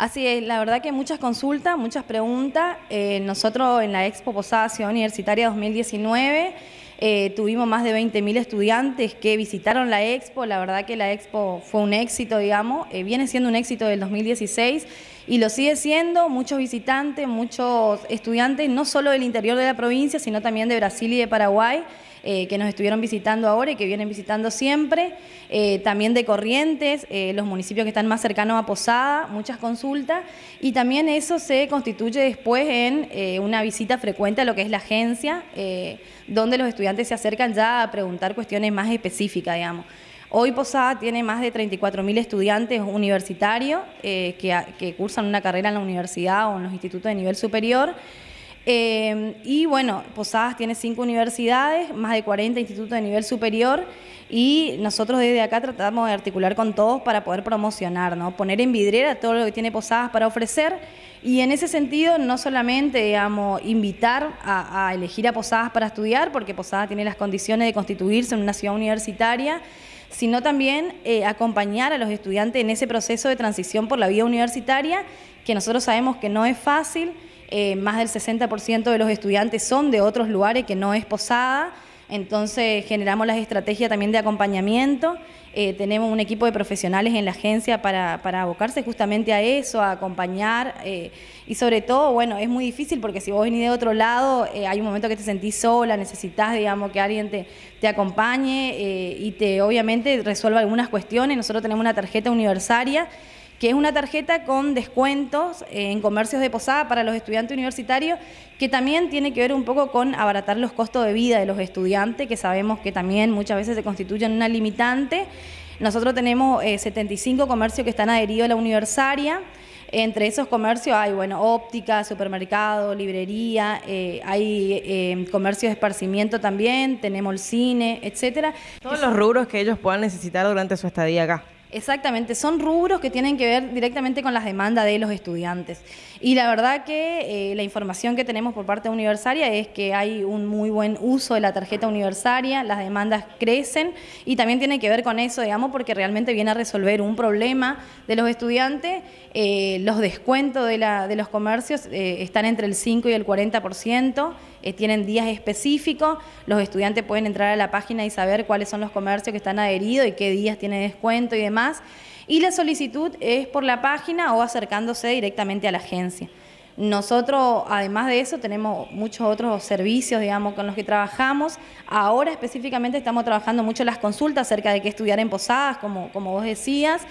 Así es, la verdad que muchas consultas, muchas preguntas. Eh, nosotros en la Expo Posada Ciudad Universitaria 2019 eh, tuvimos más de 20.000 estudiantes que visitaron la Expo. La verdad que la Expo fue un éxito, digamos. Eh, viene siendo un éxito del 2016 y lo sigue siendo. Muchos visitantes, muchos estudiantes, no solo del interior de la provincia, sino también de Brasil y de Paraguay. Eh, que nos estuvieron visitando ahora y que vienen visitando siempre, eh, también de Corrientes, eh, los municipios que están más cercanos a Posada, muchas consultas, y también eso se constituye después en una visita frecuente a lo que es la agencia, donde los estudiantes se acercan ya a preguntar cuestiones más específicas, digamos. Hoy Posada tiene más de 34.000 estudiantes universitarios que cursan una carrera en la universidad o en los institutos de nivel superior. Em, y bueno, Posadas tiene cinco universidades, más de 40 institutos de nivel superior y nosotros desde acá tratamos de articular con todos para poder promocionar, poner en vidriera todo lo que tiene Posadas para ofrecer y en ese sentido no solamente invitar a, elegir a Posadas para estudiar, porque Posadas tiene las condiciones de constituirse en una ciudad universitaria, sino también eh, acompañar a los estudiantes en ese proceso de transición por la vía universitaria, que nosotros sabemos que no es fácil eh, más del 60% de los estudiantes son de otros lugares que no es Posada, entonces generamos las estrategias también de acompañamiento, eh, tenemos un equipo de profesionales en la agencia para, abocarse justamente a eso, a acompañar eh, y sobre todo, bueno, es muy difícil porque si vos venís de otro lado, hay un momento que te sentís sola, necesitas, digamos, que alguien te, te acompañe y te obviamente resuelva algunas cuestiones. Nosotros tenemos una tarjeta universaria que es una tarjeta con descuentos eh, en comercios de posada para los estudiantes universitarios, que también tiene que ver un poco con abaratar los costos de vida de los estudiantes, que sabemos que también muchas veces se constituyen una limitante. Nosotros tenemos 75 eh, comercios que están adheridos a la universaria. Entre esos comercios hay, bueno, óptica, supermercado, librería, eh, hay comercio comercios de esparcimiento también, tenemos el cine, etcétera. Todos los rubros que ellos puedan necesitar durante su estadía acá. Exactamente, son rubros que tienen que ver directamente con las demandas de los estudiantes. Y la verdad que eh, la información que tenemos por parte de Universaria es que hay un muy buen uso de la tarjeta Universaria, las demandas crecen y también tiene que ver con eso, digamos, porque realmente viene a resolver un problema de los estudiantes. Eh, los descuentos de, los comercios eh, están entre el 5 y el 40%, tienen días específicos, los estudiantes pueden entrar a la página y saber cuáles son los comercios que están adheridos y qué días tiene descuento y demás y la solicitud es por la página o acercándose directamente a la agencia. Nosotros, además de eso, tenemos muchos otros servicios, digamos, con los que trabajamos. Ahora específicamente estamos trabajando mucho las consultas acerca de qué estudiar en Posadas, como, como vos decías.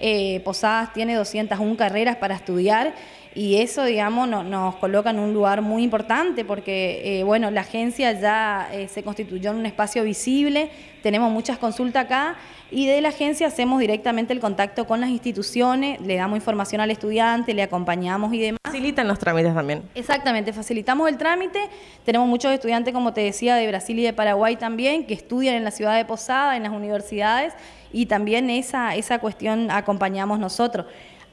Eh, Posadas tiene 201 carreras para estudiar y eso, digamos, nos coloca en un lugar muy importante porque, eh, bueno, la agencia ya eh, se constituyó en un espacio visible, tenemos muchas consultas acá y de la agencia hacemos directamente el contacto con las instituciones, le damos información al estudiante, le acompañamos y demás. Facilitan los trámites también. Exactamente, facilitamos el trámite. Tenemos muchos estudiantes, como te decía, de Brasil y de Paraguay también, que estudian en la ciudad de Posada, en las universidades y también esa, esa cuestión acompañamos nosotros.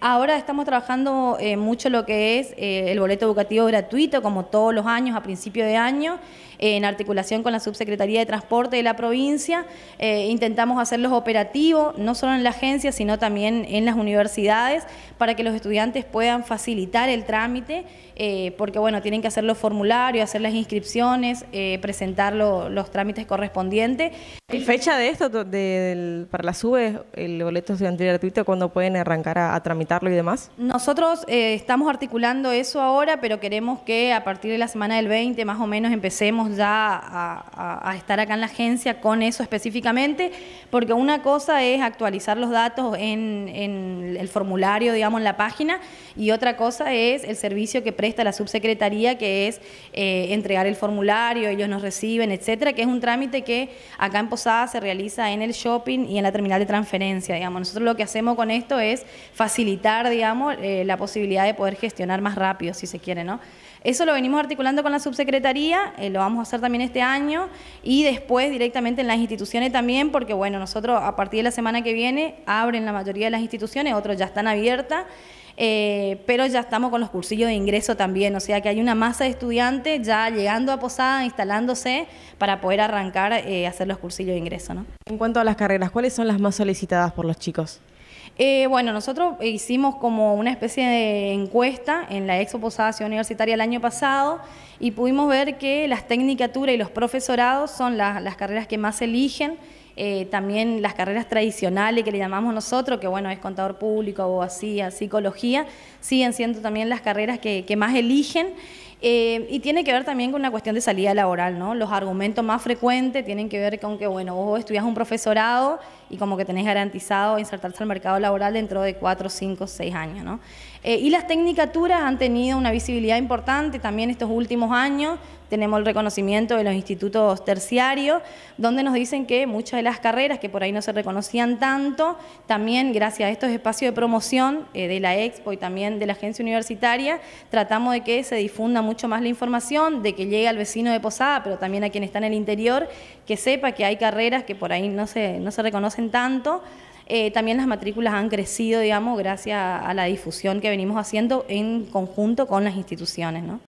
Ahora estamos trabajando eh, mucho lo que es eh, el boleto educativo gratuito, como todos los años, a principio de año en articulación con la Subsecretaría de Transporte de la provincia. Eh, intentamos hacerlos operativos, no solo en la agencia, sino también en las universidades, para que los estudiantes puedan facilitar el trámite, eh, porque bueno, tienen que hacer los formularios, hacer las inscripciones, eh, presentar los trámites correspondientes. ¿Y fecha de esto, para la SUBE, el boleto estudiantil gratuito, cuándo pueden arrancar a tramitarlo y demás? Nosotros estamos articulando eso ahora, pero queremos que a partir de la semana del 20 más o menos empecemos ya a, estar acá en la agencia con eso específicamente, porque una cosa es actualizar los datos en, el formulario, digamos, en la página, y otra cosa es el servicio que presta la subsecretaría, que es eh, entregar el formulario, ellos nos reciben, etcétera, que es un trámite que acá en Posada se realiza en el shopping y en la terminal de transferencia, digamos. Nosotros lo que hacemos con esto es facilitar, digamos, eh, la posibilidad de poder gestionar más rápido, si se quiere, ¿no? Eso lo venimos articulando con la subsecretaría, eh, lo vamos a hacer también este año y después directamente en las instituciones también, porque bueno, nosotros a partir de la semana que viene abren la mayoría de las instituciones, otros ya están abiertas. Eh, pero ya estamos con los cursillos de ingreso también, o sea que hay una masa de estudiantes ya llegando a Posada, instalándose para poder arrancar, eh, hacer los cursillos de ingreso. En cuanto a las carreras, ¿cuáles son las más solicitadas por los chicos? Eh, bueno, nosotros hicimos como una especie de encuesta en la Expo Universitaria el año pasado y pudimos ver que las tecnicaturas y los profesorados son las carreras que más eligen eh, también las carreras tradicionales que le llamamos nosotros, que bueno, es contador público, abogacía, psicología, siguen siendo también las carreras que, más eligen. Eh, y tiene que ver también con una cuestión de salida laboral, ¿no? Los argumentos más frecuentes tienen que ver con que, bueno, vos estudias un profesorado y como que tenés garantizado insertarse al mercado laboral dentro de cuatro cinco seis años, ¿no? Eh, y las tecnicaturas han tenido una visibilidad importante también estos últimos años, tenemos el reconocimiento de los institutos terciarios, donde nos dicen que muchas de las carreras que por ahí no se reconocían tanto, también gracias a estos espacios de promoción eh, de la Expo y también de la agencia universitaria, tratamos de que se difunda mucho más la información, de que llegue al vecino de Posada, pero también a quien está en el interior, que sepa que hay carreras que por ahí no se, no se reconocen tanto. Eh, también las matrículas han crecido, digamos, gracias a, a la difusión que venimos haciendo en conjunto con las instituciones. ¿no?